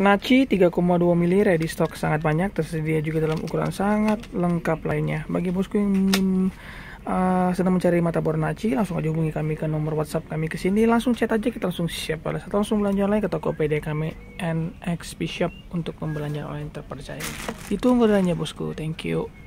Naci 3,2 mili ready stock sangat banyak tersedia juga dalam ukuran sangat lengkap lainnya. Bagi bosku yang uh, sedang mencari mata bor Naci langsung aja hubungi kami ke nomor WhatsApp kami ke sini langsung chat aja kita langsung siap balas atau langsung belanja online ke toko PD kami NXP Shop untuk pembelanjaan online terpercaya. Itu ngobrolnya bosku. Thank you.